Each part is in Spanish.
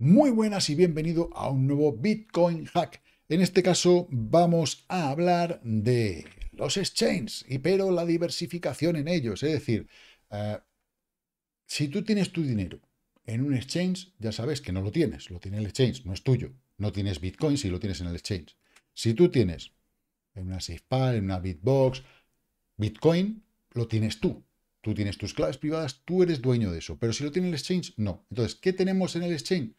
Muy buenas y bienvenido a un nuevo Bitcoin Hack. En este caso vamos a hablar de los exchanges, y pero la diversificación en ellos. Es decir, eh, si tú tienes tu dinero en un exchange, ya sabes que no lo tienes, lo tiene el exchange, no es tuyo. No tienes Bitcoin si lo tienes en el exchange. Si tú tienes en una SafePal, en una Bitbox, Bitcoin, lo tienes tú, Tú tienes tus claves privadas, tú eres dueño de eso. Pero si lo tiene el exchange, no. Entonces, ¿qué tenemos en el exchange?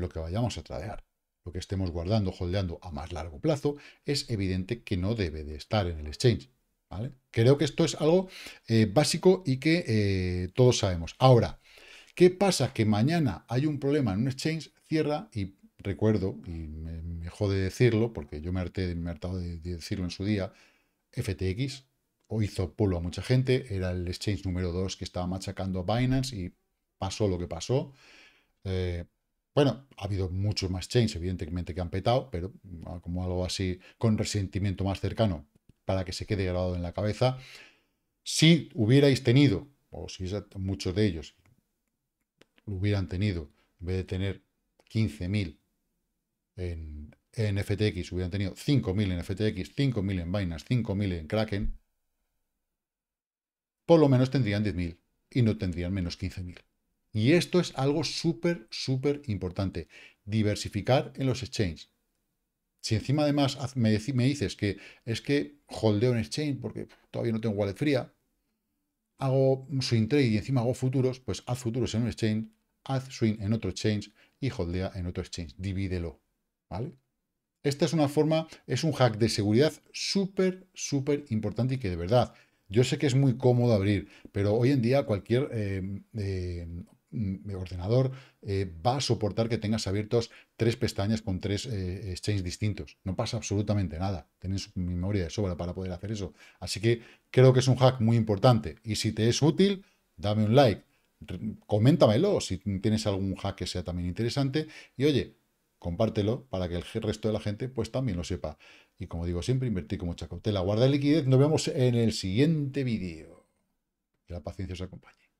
lo que vayamos a tradear, lo que estemos guardando, holdeando a más largo plazo, es evidente que no debe de estar en el exchange. ¿vale? Creo que esto es algo eh, básico y que eh, todos sabemos. Ahora, ¿qué pasa? Que mañana hay un problema en un exchange, cierra y recuerdo, y me, jode decirlo, porque yo me harté, de, decirlo en su día, FTX, o hizo polo a mucha gente, era el exchange número 2 que estaba machacando a Binance y pasó lo que pasó. Eh, bueno, ha habido muchos más chains, evidentemente, que han petado, pero ah, como algo así con resentimiento más cercano para que se quede grabado en la cabeza. Si hubierais tenido, o si muchos de ellos lo hubieran tenido, en vez de tener 15.000 en, en FTX, hubieran tenido 5.000 en FTX, 5.000 en Binance, 5.000 en Kraken, por lo menos tendrían 10.000 y no tendrían menos 15.000. Y esto es algo súper, súper importante. Diversificar en los exchanges. Si encima además me, me dices que es que holdeo en exchange porque todavía no tengo wallet fría, hago swing trade y encima hago futuros, pues haz futuros en un exchange, haz swing en otro exchange y holdea en otro exchange. Divídelo, ¿vale? Esta es una forma, es un hack de seguridad súper, súper importante y que de verdad, yo sé que es muy cómodo abrir, pero hoy en día cualquier eh, eh, mi ordenador eh, va a soportar que tengas abiertos tres pestañas con tres eh, exchanges distintos. No pasa absolutamente nada. Tienes memoria de sobra para poder hacer eso. Así que creo que es un hack muy importante. Y si te es útil, dame un like. Coméntamelo si tienes algún hack que sea también interesante. Y oye, compártelo para que el resto de la gente pues también lo sepa. Y como digo siempre, invertir con mucha cautela. Guarda liquidez. Nos vemos en el siguiente vídeo. Que la paciencia os acompañe.